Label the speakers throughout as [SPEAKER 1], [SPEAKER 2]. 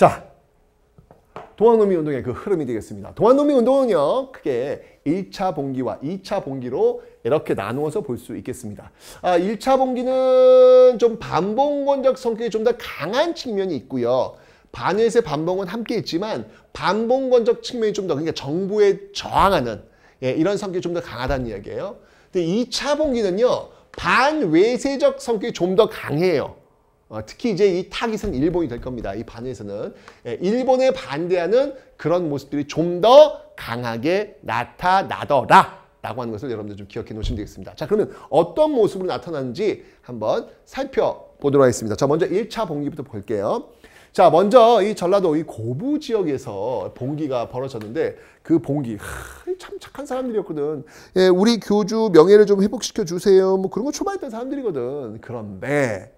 [SPEAKER 1] 자, 동학농민 운동의 그 흐름이 되겠습니다. 동학농민 운동은요. 크게 1차 봉기와 2차 봉기로 이렇게 나누어서 볼 수 있겠습니다. 아, 1차 봉기는 좀 반봉건적 성격이 좀 더 강한 측면이 있고요. 반일세 반봉은 함께 있지만 반봉건적 측면이 좀 더 그러니까 정부에 저항하는 예, 이런 성격이 좀 더 강하다는 이야기예요. 근데 2차 봉기는요. 반외세적 성격이 좀 더 강해요. 어, 특히 이제 이 타깃은 일본이 될 겁니다. 이 반에서는 예, 일본에 반대하는 그런 모습들이 좀 더 강하게 나타나더라. 라고 하는 것을 여러분들 좀 기억해 놓으시면 되겠습니다. 자 그러면 어떤 모습으로 나타나는지 한번 살펴보도록 하겠습니다. 자 먼저 1차 봉기부터 볼게요. 자 먼저 이 전라도 이 고부 지역에서 봉기가 벌어졌는데 그 봉기 하, 참 착한 사람들이었거든 예, 우리 교주 명예를 좀 회복시켜 주세요 뭐 그런 거 초반했던 사람들이거든 그런데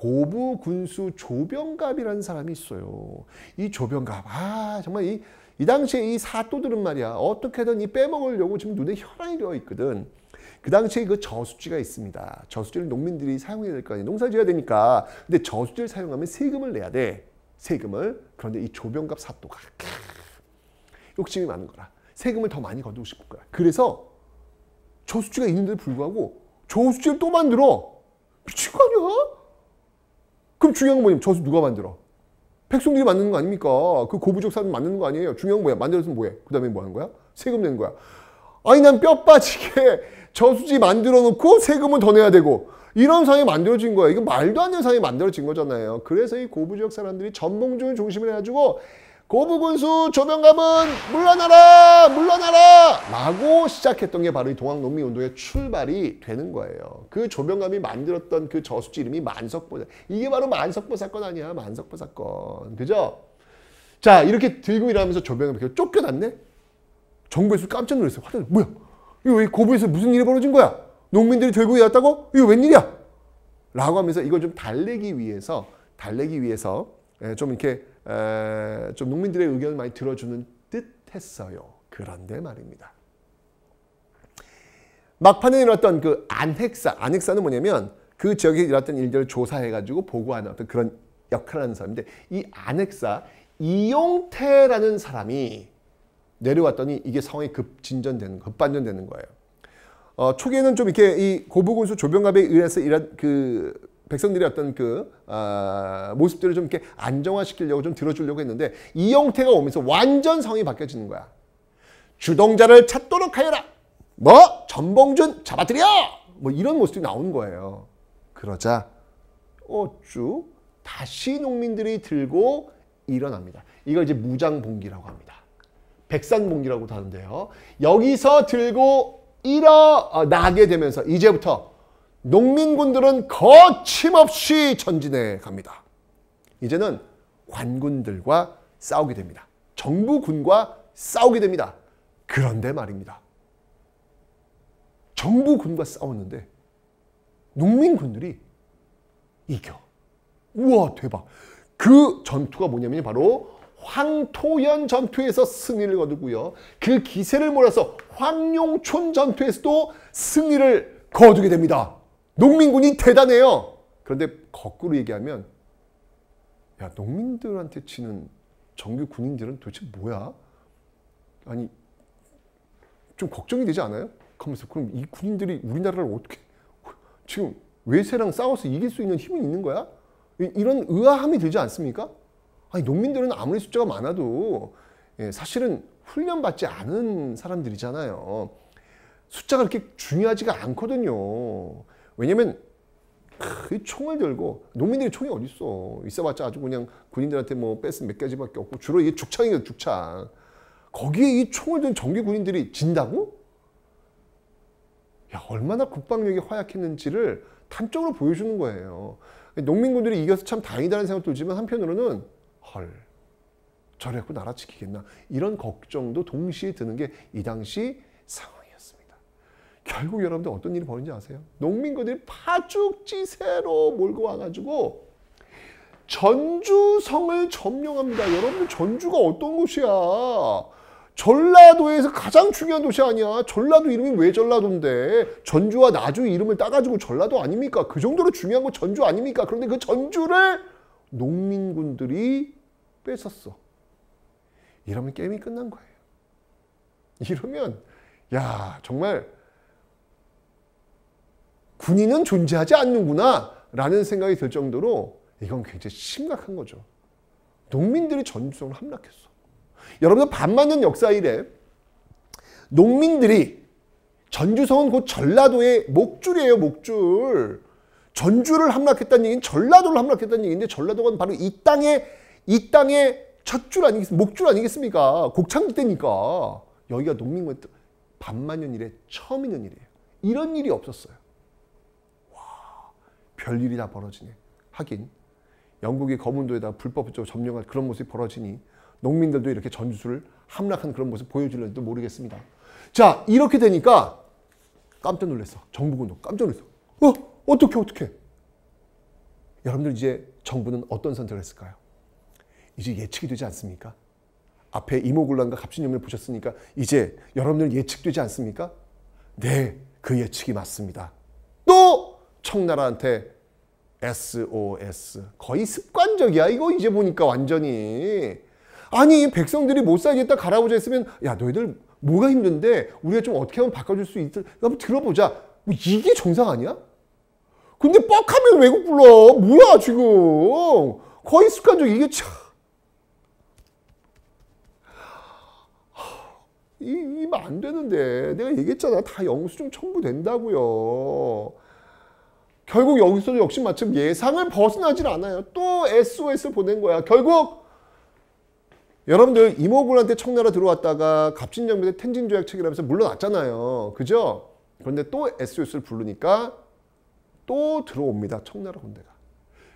[SPEAKER 1] 고부 군수 조병갑이라는 사람이 있어요. 이 조병갑, 아 정말 이, 이 당시에 이 사또들은 말이야 어떻게든 이 빼먹으려고 지금 눈에 혈안이 되어 있거든. 그 당시에 그 저수지가 있습니다. 저수지를 농민들이 사용해야 될 거 아니에요. 농사 지어야 되니까. 근데 저수지를 사용하면 세금을 내야 돼. 세금을. 그런데 이 조병갑 사또가 욕심이 많은 거라. 세금을 더 많이 거두고 싶은 거야. 그래서 저수지가 있는데도 불구하고 저수지를 또 만들어. 미친 거 아니야? 그럼 중요한 건 뭐냐면 저수 누가 만들어? 백성들이 만드는 거 아닙니까? 그 고부족 사람 만드는 거 아니에요? 중요한 뭐야? 만들었으면 뭐해? 그 다음에 뭐 하는 거야? 세금 내는 거야. 아니 난 뼈 빠지게 저수지 만들어 놓고 세금은 더 내야 되고 이런 상황이 만들어진 거예요. 이건 말도 안 되는 상황이 만들어진 거잖아요. 그래서 이 고부 지 사람들이 전봉주를 중심으로 해가지고 고부군수 조병감은 물러나라 물러나라 라고 시작했던 게 바로 이 동학농민운동의 출발이 되는 거예요. 그 조병감이 만들었던 그 저수지 이름이 만석보 이게 바로 만석보 사건 아니야 만석보 사건 그죠? 자 이렇게 들고 일하면서 조병감이 쫓겨났네? 정부에서 깜짝 놀랐어요. 화장 뭐야 이거 왜 고부에서 무슨 일이 벌어진 거야? 농민들이 들고 일했다고? 이거 웬일이야? 라고 하면서 이걸 좀 달래기 위해서 달래기 위해서 예, 좀 이렇게 좀 농민들의 의견을 많이 들어주는 듯했어요. 그런데 말입니다. 막판에 일어났던 그 안핵사, 안핵사는 뭐냐면 그 지역에 일어났던 일들을 조사해가지고 보고하는 어떤 그런 역할을 하는 사람인데 이 안핵사 이용태라는 사람이 내려왔더니 이게 상황이 급진전되는, 급반전되는 거예요. 어, 초기에는 좀 이렇게 이 고부군수 조병갑에 의해서 일한 그 백성들의 어떤 그 어, 모습들을 좀 이렇게 안정화시키려고 좀 들어주려고 했는데 이 형태가 오면서 완전 성이 바뀌어지는 거야. 주동자를 찾도록 하여라. 뭐 전봉준 잡아들여. 뭐 이런 모습이 나오는 거예요. 그러자 어쭈 다시 농민들이 들고 일어납니다. 이걸 이제 무장봉기라고 합니다. 백산봉기라고도 하는데요. 여기서 들고 일어나게 어, 되면서 이제부터 농민군들은 거침없이 전진해 갑니다. 이제는 관군들과 싸우게 됩니다. 정부군과 싸우게 됩니다. 그런데 말입니다. 정부군과 싸웠는데 농민군들이 이겨. 우와 대박. 그 전투가 뭐냐면 바로 황토현 전투에서 승리를 거두고요. 그 기세를 몰아서 황룡촌 전투에서도 승리를 거두게 됩니다. 농민군이 대단해요. 그런데 거꾸로 얘기하면 야 농민들한테 치는 정규 군인들은 도대체 뭐야? 아니 좀 걱정이 되지 않아요? 그러면서 그럼 이 군인들이 우리나라를 어떻게 지금 외세랑 싸워서 이길 수 있는 힘이 있는 거야? 이런 의아함이 들지 않습니까? 아니 농민들은 아무리 숫자가 많아도 예, 사실은 훈련받지 않은 사람들이잖아요. 숫자가 그렇게 중요하지가 않거든요. 왜냐면 그 총을 들고 농민들이 총이 어디 있어? 있어봤자 아주 그냥 군인들한테 뭐 뺏은 몇 가지밖에 없고 주로 이게 죽창이에요 죽창. 거기에 이 총을 든 정규 군인들이 진다고? 야 얼마나 국방력이 화약했는지를 단적으로 보여주는 거예요. 농민군들이 이겨서 참 다행이다는 생각도 들지만 한편으로는 헐 저래갖고 나라 지키겠나 이런 걱정도 동시에 드는 게 이 당시 상황. 결국 여러분들 어떤 일이 벌어진지 아세요? 농민군들이 파죽지세로 몰고 와가지고 전주성을 점령합니다. 여러분들 전주가 어떤 곳이야? 전라도에서 가장 중요한 도시 아니야. 전라도 이름이 왜 전라도인데 전주와 나주 이름을 따가지고 전라도 아닙니까? 그 정도로 중요한 건 전주 아닙니까? 그런데 그 전주를 농민군들이 뺏었어. 이러면 게임이 끝난 거예요. 이러면 야 정말 군인은 존재하지 않는구나 라는 생각이 들 정도로 이건 굉장히 심각한 거죠. 농민들이 전주성을 함락했어. 여러분들 반맞는 역사 이래 농민들이 전주성은 곧 전라도의 목줄이에요. 목줄. 전주를 함락했다는 얘기는 전라도를 함락했다는 얘기인데 전라도가 바로 이 땅의 이 땅의 첫줄아니겠 목줄 아니겠습니까? 곡창기 때니까. 여기가 농민과 반만년 일에 처음 있는 일이에요. 이런 일이 없었어요. 별일이 다 벌어지네. 하긴 영국이 검은도에다 불법적으로 점령한 그런 모습이 벌어지니 농민들도 이렇게 전주를 함락한 그런 모습 보여줄는지도 모르겠습니다. 자 이렇게 되니까 깜짝 놀랐어. 정부군도 깜짝 놀랐어. 어? 어떻게 어떻게? 여러분들 이제 정부는 어떤 선택을 했을까요? 이제 예측이 되지 않습니까? 앞에 이모굴란과 갑신염을 보셨으니까 이제 여러분들 예측되지 않습니까? 네, 그 예측이 맞습니다. 청나라한테 SOS 거의 습관적이야 이거 이제 보니까 완전히 아니 백성들이 못 살겠다 가라보자 했으면 야 너희들 뭐가 힘든데 우리가 좀 어떻게 하면 바꿔줄 수 있을 한번 들어보자 뭐 이게 정상 아니야? 근데 뻑하면 외국 불러 뭐야 지금 거의 습관적 이게 참 이안 되는데 내가 얘기했잖아 다 영수증 청구된다고요 결국 여기서도 역시 마침 예상을 벗어나질 않아요. 또 SOS를 보낸 거야. 결국 여러분들 이모군한테 청나라 들어왔다가 갑신정부의 텐진 조약 체결하면서 물러났잖아요. 그죠? 그런데 또 SOS를 부르니까 또 들어옵니다. 청나라 군대가.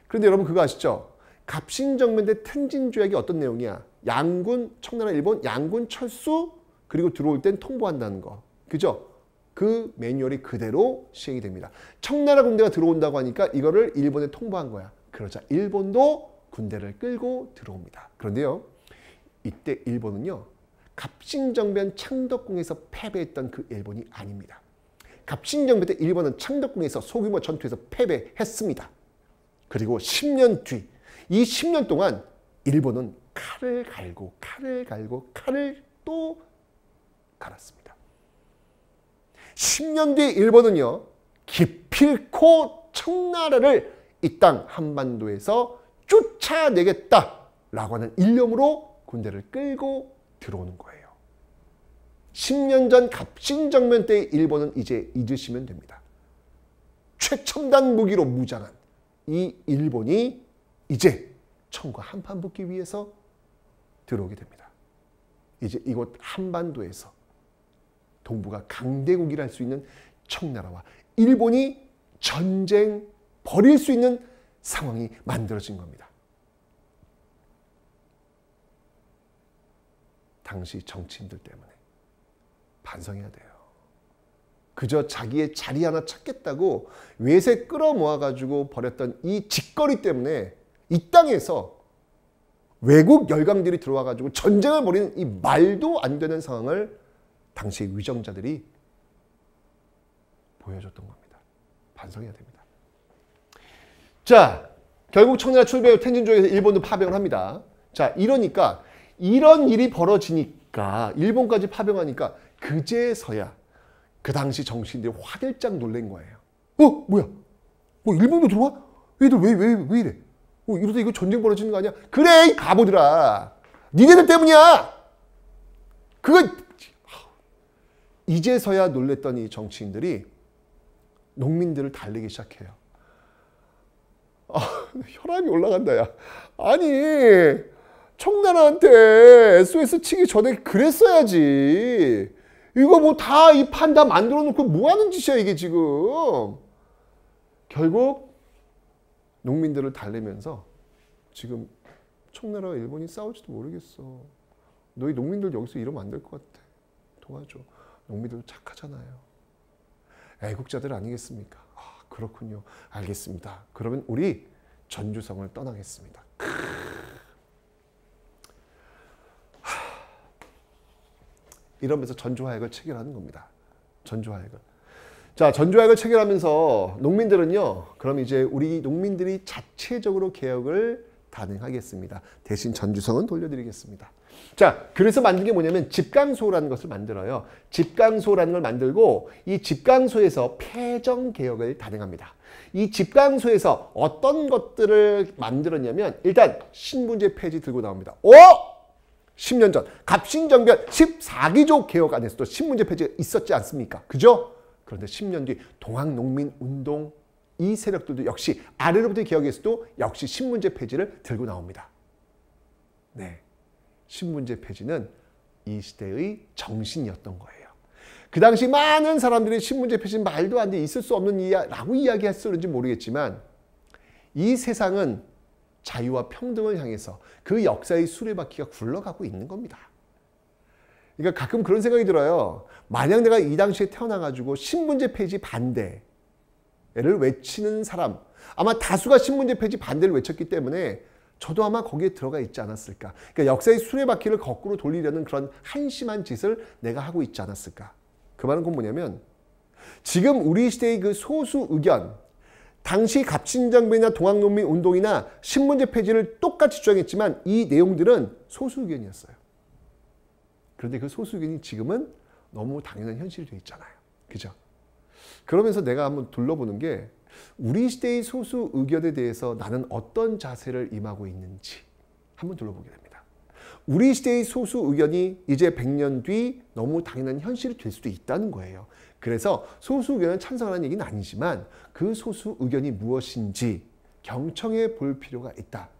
[SPEAKER 1] 그런데 여러분 그거 아시죠? 갑신정면대 텐진 조약이 어떤 내용이야? 양군, 청나라 일본, 양군 철수 그리고 들어올 땐 통보한다는 거. 그죠? 그 매뉴얼이 그대로 시행이 됩니다. 청나라 군대가 들어온다고 하니까 이거를 일본에 통보한 거야. 그러자 일본도 군대를 끌고 들어옵니다. 그런데요. 이때 일본은요. 갑신정변 창덕궁에서 패배했던 그 일본이 아닙니다. 갑신정변 때 일본은 창덕궁에서 소규모 전투에서 패배했습니다. 그리고 10년 뒤, 이 10년 동안 일본은 칼을 갈고 칼을 갈고 칼을 또 갈았습니다. 10년 뒤 일본은요. 기필코 청나라를 이 땅 한반도에서 쫓아내겠다라고 하는 일념으로 군대를 끌고 들어오는 거예요. 10년 전 갑신정면 때 일본은 이제 잊으시면 됩니다. 최첨단 무기로 무장한 이 일본이 이제 청과 한판 붙기 위해서 들어오게 됩니다. 이제 이곳 한반도에서 동북아 강대국이라 할 수 있는 청나라와 일본이 전쟁 벌일 수 있는 상황이 만들어진 겁니다. 당시 정치인들 때문에 반성해야 돼요. 그저 자기의 자리 하나 찾겠다고 외세 끌어모아 가지고 벌였던 이 짓거리 때문에 이 땅에서 외국 열강들이 들어와 가지고 전쟁을 벌이는 이 말도 안 되는 상황을 당시 위정자들이 보여줬던 겁니다. 반성해야 됩니다. 자, 결국 청나라 출배후 텐진조에서 일본도 파병을 합니다. 자, 이러니까 이런 일이 벌어지니까 일본까지 파병하니까 그제서야 그 당시 정신들이 화들짝 놀란 거예요. 어? 뭐야? 뭐 일본도 들어와? 얘들 왜, 왜, 왜 이래? 어, 이러다 이거 전쟁 벌어지는 거 아니야? 그래, 가보더라. 니네들 때문이야! 그거 이제서야 놀랬던 이 정치인들이 농민들을 달리기 시작해요. 아, 혈압이 올라간다, 야. 아니, 청나라한테 SOS 치기 전에 그랬어야지. 이거 뭐다이판다 만들어 놓고 뭐 하는 짓이야, 이게 지금. 결국, 농민들을 달래면서 지금 청나라와 일본이 싸울지도 모르겠어. 너희 농민들 여기서 이러면 안 될 것 같아. 도와줘. 농민들 착하잖아요. 애국자들 아니겠습니까? 아, 그렇군요. 알겠습니다. 그러면 우리 전주성을 떠나겠습니다. 크... 하... 이러면서 전주화약을 체결하는 겁니다. 전주화약을. 자, 전주화약을 체결하면서 농민들은요. 그럼 이제 우리 농민들이 자체적으로 개혁을 단행하겠습니다. 대신 전주성은 돌려드리겠습니다. 자, 그래서 만든 게 뭐냐면 집강소라는 것을 만들어요. 집강소라는 걸 만들고 이 집강소에서 폐정 개혁을 단행합니다. 이 집강소에서 어떤 것들을 만들었냐면 일단 신분제 폐지 들고 나옵니다. 오! 10년 전 갑신정변 14기조 개혁 안에서도 신분제 폐지가 있었지 않습니까? 그죠? 그런데 10년 뒤 동학농민운동 이 세력들도 역시 아래로부터 개혁에서도 역시 신문제 폐지를 들고 나옵니다. 네. 신문제 폐지는 이 시대의 정신이었던 거예요. 그 당시 많은 사람들이 신문제 폐지 말도 안 돼 있을 수 없는 이야라고 이야기했을지 모르겠지만 이 세상은 자유와 평등을 향해서 그 역사의 수레바퀴가 굴러가고 있는 겁니다. 그러니까 가끔 그런 생각이 들어요. 만약 내가 이 당시에 태어나가지고 신문제 폐지 반대를 외치는 사람, 아마 다수가 신문제 폐지 반대를 외쳤기 때문에 저도 아마 거기에 들어가 있지 않았을까. 그러니까 역사의 수레바퀴를 거꾸로 돌리려는 그런 한심한 짓을 내가 하고 있지 않았을까. 그 말은 곧 뭐냐면 지금 우리 시대의 그 소수 의견, 당시 갑신정변이나 동학농민 운동이나 신문제 폐지를 똑같이 주장했지만 이 내용들은 소수 의견이었어요. 그런데 그 소수 의견이 지금은 너무 당연한 현실이 되어 있잖아요. 그죠? 그러면서 내가 한번 둘러보는 게 우리 시대의 소수 의견에 대해서 나는 어떤 자세를 임하고 있는지 한번 둘러보게 됩니다. 우리 시대의 소수 의견이 이제 100년 뒤 너무 당연한 현실이 될 수도 있다는 거예요. 그래서 소수 의견을 찬성하는 얘기는 아니지만 그 소수 의견이 무엇인지 경청해 볼 필요가 있다.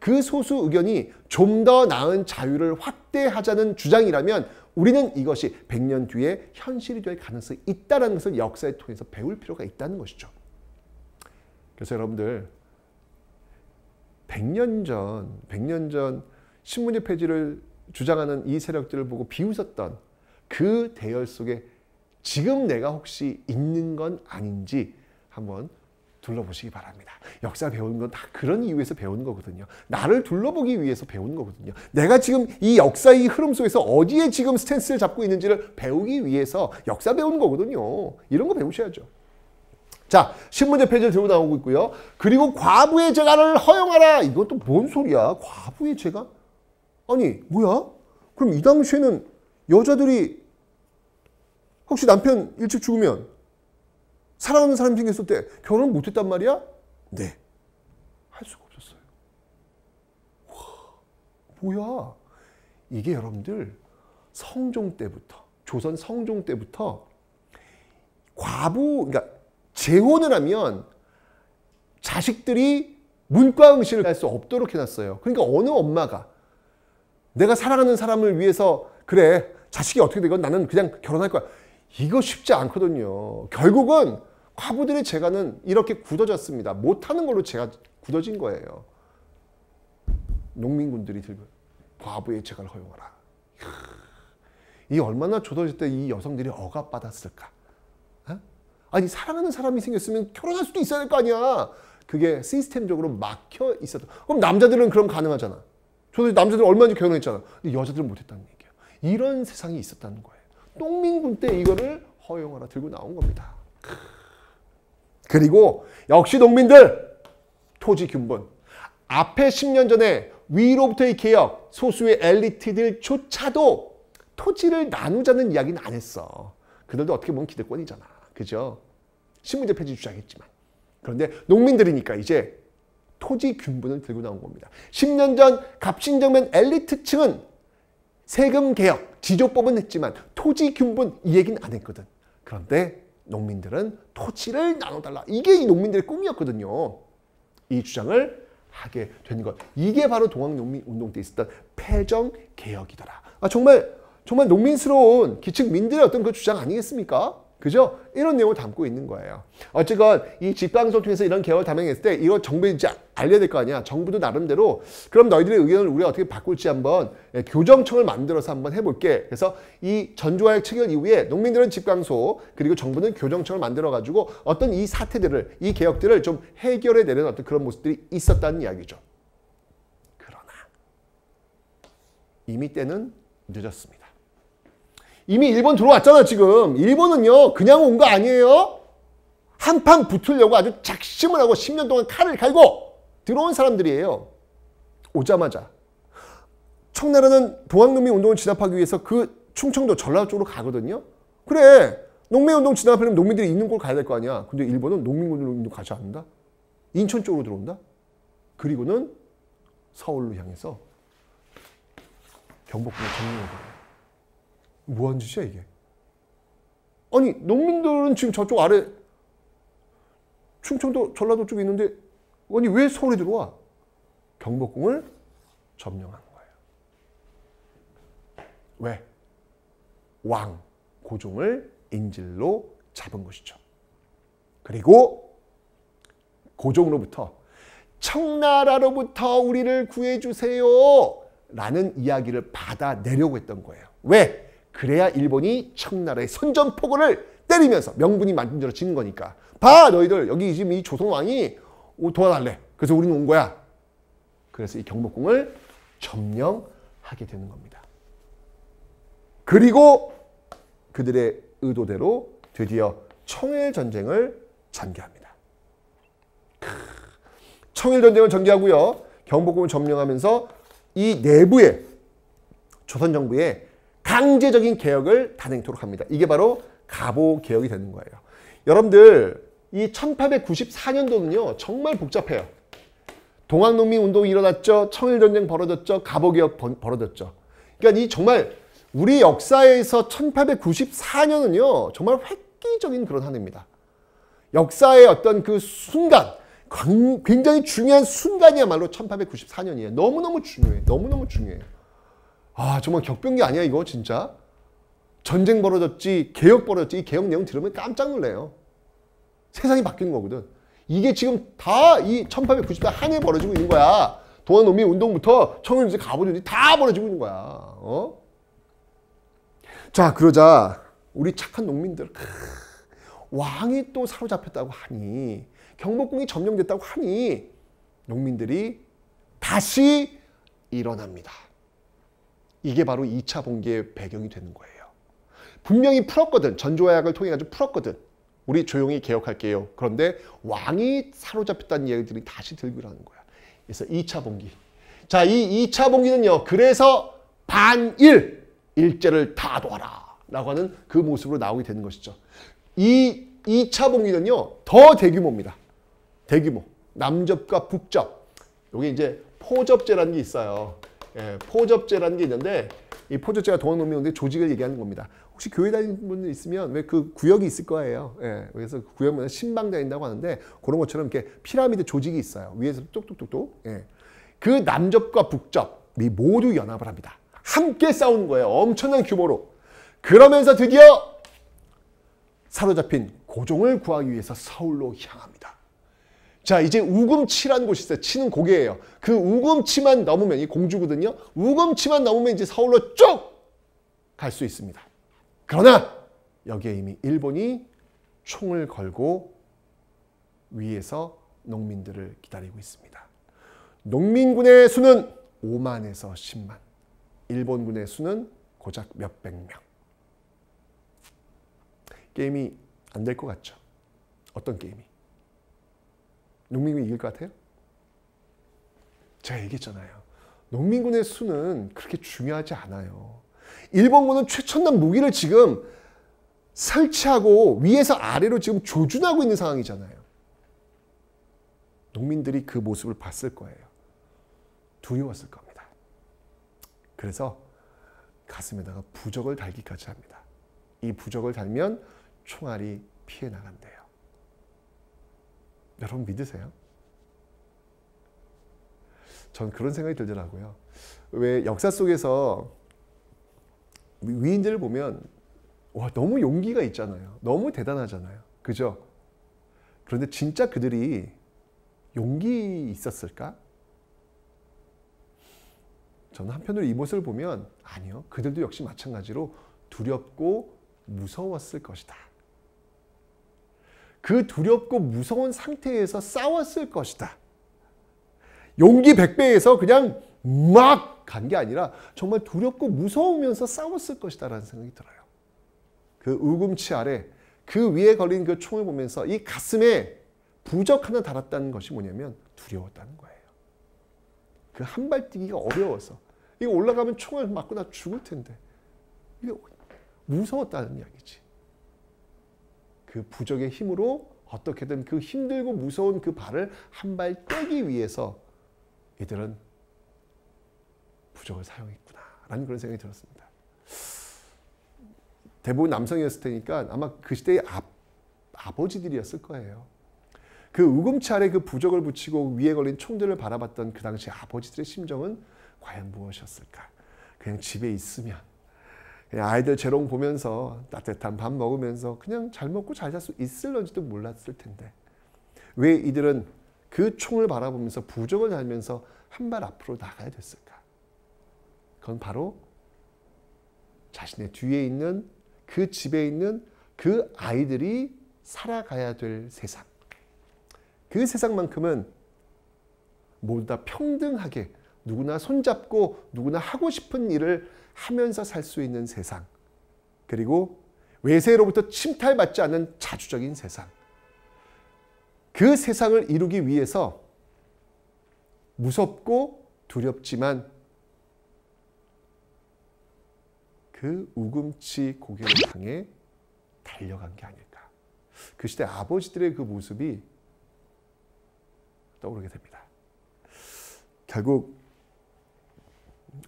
[SPEAKER 1] 그 소수 의견이 좀 더 나은 자유를 확대하자는 주장이라면 우리는 이것이 100년 뒤에 현실이 될 가능성이 있다는 것을 역사에 통해서 배울 필요가 있다는 것이죠. 그래서 여러분들 100년 전, 100년 전 신문지 폐지를 주장하는 이 세력들을 보고 비웃었던 그 대열 속에 지금 내가 혹시 있는 건 아닌지 한번 둘러보시기 바랍니다. 역사 배우는 건 다 그런 이유에서 배우는 거거든요. 나를 둘러보기 위해서 배우는 거거든요. 내가 지금 이 역사의 흐름 속에서 어디에 지금 스탠스를 잡고 있는지를 배우기 위해서 역사 배우는 거거든요. 이런 거 배우셔야죠. 자, 신문제 페이지를 들고 나오고 있고요. 그리고 과부의 재가를 허용하라. 이건 또 뭔 소리야? 과부의 재가? 아니, 뭐야? 그럼 이 당시에는 여자들이 혹시 남편 일찍 죽으면 사랑하는 사람이 생겼을 때 결혼을 못했단 말이야? 네. 할 수가 없었어요. 와, 뭐야. 이게 여러분들 성종 때부터, 조선 성종 때부터 과부, 그러니까 재혼을 하면 자식들이 문과 응시를 할 수 없도록 해놨어요. 그러니까 어느 엄마가 내가 사랑하는 사람을 위해서 그래 자식이 어떻게 되건 나는 그냥 결혼할 거야. 이거 쉽지 않거든요. 결국은 과부들의 재가는 이렇게 굳어졌습니다. 못하는 걸로 제가 굳어진 거예요. 농민군들이 들면 과부의 제가를 허용하라. 이 얼마나 조던질 때 이 여성들이 억압받았을까. 어? 아니 사랑하는 사람이 생겼으면 결혼할 수도 있어야 될 거 아니야. 그게 시스템적으로 막혀 있었다. 그럼 남자들은 그럼 가능하잖아. 저도 남자들 얼마나 결혼했잖아. 근데 여자들은 못했다는 얘기야. 이런 세상이 있었다는 거예요. 똥민군 때 이거를 허용하라 들고 나온 겁니다. 그리고 역시 농민들 토지 균분 앞에 10년 전에 위로부터의 개혁 소수의 엘리트들조차도 토지를 나누자는 이야기는 안 했어. 그들도 어떻게 보면 기득권이잖아. 그죠? 신문제 폐지 주장했지만. 그런데 농민들이니까 이제 토지 균분을 들고 나온 겁니다. 10년 전 갑신정면 엘리트층은 세금 개혁, 지조법은 했지만 토지 균분 이 얘기는 안 했거든. 그런데 농민들은 토지를 나눠달라. 이게 이 농민들의 꿈이었거든요. 이 주장을 하게 된 것. 이게 바로 동학농민운동 때 있었던 패정개혁이더라. 아, 정말 정말 농민스러운 기층민들의 어떤 그 주장 아니겠습니까? 그죠? 이런 내용을 담고 있는 거예요. 어쨌건 이집방송 통해서 이런 개혁을 담행했을때 이거 정부에 이제 알려야 될 거 아니야. 정부도 나름대로 그럼 너희들의 의견을 우리가 어떻게 바꿀지 한번 예, 교정청을 만들어서 한번 해볼게. 그래서 이 전주화약 체결 이후에 농민들은 집강소 그리고 정부는 교정청을 만들어가지고 어떤 이 사태들을 이 개혁들을 좀 해결해 내려는 어떤 그런 모습들이 있었다는 이야기죠. 그러나 이미 때는 늦었습니다. 이미 일본 들어왔잖아 지금. 일본은요 그냥 온 거 아니에요. 한 판 붙으려고 아주 작심을 하고 10년 동안 칼을 갈고 들어온 사람들이에요. 오자마자. 청나라는 동학농민 운동을 진압하기 위해서 그 충청도 전라 쪽으로 가거든요. 그래 농민운동 진압하려면 농민들이 있는 곳을 가야 될 거 아니야. 근데 일본은 농민군으로 가지 않는다. 인천 쪽으로 들어온다. 그리고는 서울로 향해서 경복궁을 점령해버려요. 뭐한 짓이야 이게? 아니 농민들은 지금 저쪽 아래 충청도 전라도 쪽에 있는데 아니 왜 서울에 들어와? 경복궁을 점령하 거예요. 왜? 왕 고종을 인질로 잡은 것이죠. 그리고 고종로부터 청나라로부터 우리를 구해주세요 라는 이야기를 받아내려고 했던 거예요. 왜? 그래야 일본이 청나라의 선전포고를 때리면서 명분이 만들어지는 거니까. 봐 너희들 여기 지금 이 조선왕이 도와달래. 그래서 우리는 온 거야. 그래서 이 경복궁을 점령하게 되는 겁니다. 그리고 그들의 의도대로 드디어 청일 전쟁을 전개합니다. 청일 전쟁을 전개하고요. 경복궁을 점령하면서 이 내부에 조선 정부에 강제적인 개혁을 단행토록 합니다. 이게 바로 가보 개혁이 되는 거예요. 여러분들 이 1894년도는요. 정말 복잡해요. 동학농민운동이 일어났죠. 청일전쟁 벌어졌죠. 가보개혁 벌어졌죠. 그러니까 이 정말 우리 역사에서 1894년은요. 정말 획기적인 그런 한 해입니다. 역사의 어떤 그 순간 굉장히 중요한 순간이야말로 1894년이에요. 너무너무 중요해. 너무너무 중요해요. 아 정말 격변기 아니야 이거 진짜 전쟁 벌어졌지 개혁 벌어졌지 이 개혁 내용 들으면 깜짝 놀래요 세상이 바뀐 거거든 이게 지금 다 이 1890년 한 해 벌어지고 있는 거야 동학농민 운동부터 청년제 가보든지 다 벌어지고 있는 거야 어? 자 그러자 우리 착한 농민들 크, 왕이 또 사로잡혔다고 하니 경복궁이 점령됐다고 하니 농민들이 다시 일어납니다 이게 바로 2차 봉기의 배경이 되는 거예요. 분명히 풀었거든. 전조약을 통해 가지고 풀었거든. 우리 조용히 개혁할게요. 그런데 왕이 사로잡혔다는 이기들이 다시 들고라는 거야. 그래서 2차 봉기. 자, 이 2차 봉기는요. 그래서 반일 일제를 다도하라 라고 하는 그 모습으로 나오게 되는 것이죠. 이 2차 봉기는요. 더 대규모입니다. 대규모. 남접과 북접. 여기 이제 포접제라는 게 있어요. 예, 포접제라는 게 있는데 이 포접제가 동원 농민운동 조직을 얘기하는 겁니다. 혹시 교회 다니는 분이 있으면 왜 그 구역이 있을 거예요. 예, 그래서 그구역은 신방다닌다고 하는데 그런 것처럼 이렇게 피라미드 조직이 있어요. 위에서 뚝뚝뚝뚝. 예. 그 남접과 북접 모두 연합을 합니다. 함께 싸우는 거예요. 엄청난 규모로. 그러면서 드디어 사로잡힌 고종을 구하기 위해서 서울로 향합니다. 자 이제 우금치라는 곳이 있어요. 치는 고개예요. 그 우금치만 넘으면 이 공주거든요. 우금치만 넘으면 이제 서울로 쭉 갈 수 있습니다. 그러나 여기에 이미 일본이 총을 걸고 위에서 농민들을 기다리고 있습니다. 농민군의 수는 5만에서 10만, 일본군의 수는 고작 몇백 명. 게임이 안 될 것 같죠? 어떤 게임이? 농민군이 이길 것 같아요? 제가 얘기했잖아요. 농민군의 수는 그렇게 중요하지 않아요. 일본군은 최첨단 무기를 지금 설치하고 위에서 아래로 지금 조준하고 있는 상황이잖아요. 농민들이 그 모습을 봤을 거예요. 두려웠을 겁니다. 그래서 가슴에다가 부적을 달기까지 합니다. 이 부적을 달면 총알이 피해 나간대요. 여러분 믿으세요? 전 그런 생각이 들더라고요. 왜 역사 속에서 위인들을 보면 와 너무 용기가 있잖아요. 너무 대단하잖아요. 그죠? 그런데 진짜 그들이 용기 있었을까? 저는 한편으로 이 모습을 보면 아니요. 그들도 역시 마찬가지로 두렵고 무서웠을 것이다. 그 두렵고 무서운 상태에서 싸웠을 것이다. 용기 1배에서 그냥 막 간 게 아니라 정말 두렵고 무서우면서 싸웠을 것이다 라는 생각이 들어요. 그 우금치 아래 그 위에 걸린 그 총을 보면서 이 가슴에 부적 하나 달았다는 것이 뭐냐면 두려웠다는 거예요. 그 한 발뛰기가 어려워서 이거 올라가면 총을 맞고 나 죽을 텐데 이게 무서웠다는 이야기지. 그 부적의 힘으로 어떻게든 그 힘들고 무서운 그 발을 한 발 떼기 위해서 이들은 부적을 사용했구나 라는 그런 생각이 들었습니다. 대부분 남성이었을 테니까 아마 그 시대의 아, 아버지들이었을 거예요. 그 우금찰에 그 부적을 붙이고 위에 걸린 총들을 바라봤던 그 당시 아버지들의 심정은 과연 무엇이었을까? 그냥 집에 있으면 아이들 재롱 보면서 따뜻한 밥 먹으면서 그냥 잘 먹고 잘잘수 있을런지도 몰랐을 텐데 왜 이들은 그 총을 바라보면서 부적을 알면서 한 발 앞으로 나가야 됐을까? 그건 바로 자신의 뒤에 있는 그 집에 있는 그 아이들이 살아가야 될 세상. 그 세상만큼은 모두 다 평등하게 누구나 손잡고 누구나 하고 싶은 일을 하면서 살 수 있는 세상. 그리고 외세로부터 침탈받지 않는 자주적인 세상. 그 세상을 이루기 위해서 무섭고 두렵지만 그 우금치 고개를 향해 달려간 게 아닐까. 그 시대 아버지들의 그 모습이 떠오르게 됩니다. 결국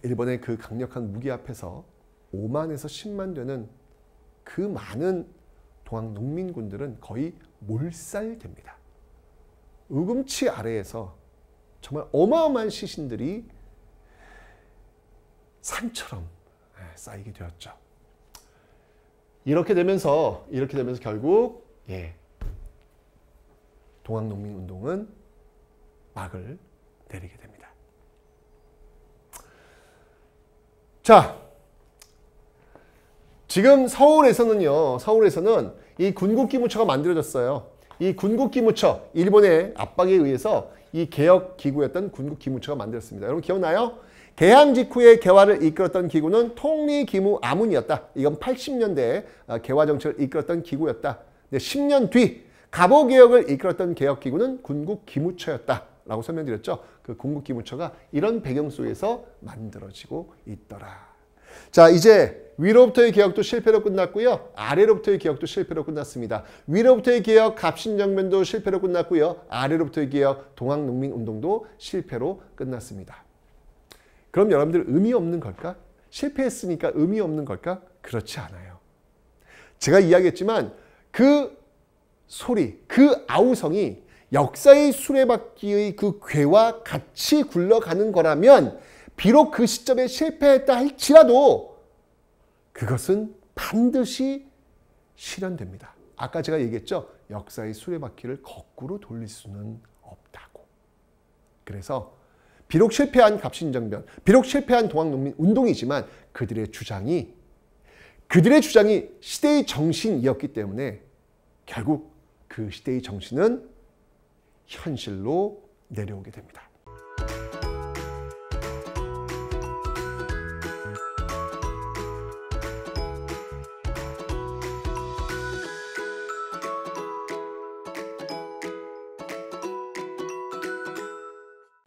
[SPEAKER 1] 일본의 그 강력한 무기 앞에서 5만에서 10만 되는 그 많은 동학 농민군들은 거의 몰살됩니다. 우금치 아래에서 정말 어마어마한 시신들이 산처럼 예, 쌓이게 되었죠. 이렇게 되면서 이렇게 되면서 결국 예. 동학 농민 운동은 막을 내리게 됩니다. 자, 지금 서울에서는요, 서울에서는 이 군국기무처가 만들어졌어요. 이 군국기무처, 일본의 압박에 의해서 이 개혁기구였던 군국기무처가 만들었습니다. 여러분 기억나요? 개항 직후에 개화를 이끌었던 기구는 통리기무 아문이었다. 이건 80년대에 어, 개화정책을 이끌었던 기구였다. 근 10년 뒤 갑오개혁을 이끌었던 개혁기구는 군국기무처였다. 라고 설명드렸죠. 그공국기무처가 이런 배경 속에서 만들어지고 있더라. 자 이제 위로부터의 개혁도 실패로 끝났고요. 아래로부터의 개혁도 실패로 끝났습니다. 위로부터의 개혁 갑신정변도 실패로 끝났고요. 아래로부터의 개혁 동학농민운동도 실패로 끝났습니다. 그럼 여러분들 의미 없는 걸까? 실패했으니까 의미 없는 걸까? 그렇지 않아요. 제가 이야기했지만 그 소리, 그 아우성이 역사의 수레바퀴의 그 궤와 같이 굴러가는 거라면 비록 그 시점에 실패했다 할지라도 그것은 반드시 실현됩니다. 아까 제가 얘기했죠. 역사의 수레바퀴를 거꾸로 돌릴 수는 없다고. 그래서 비록 실패한 갑신정변, 비록 실패한 동학농민운동이지만 그들의 주장이 그들의 주장이 시대의 정신이었기 때문에 결국 그 시대의 정신은 현실로 내려오게 됩니다.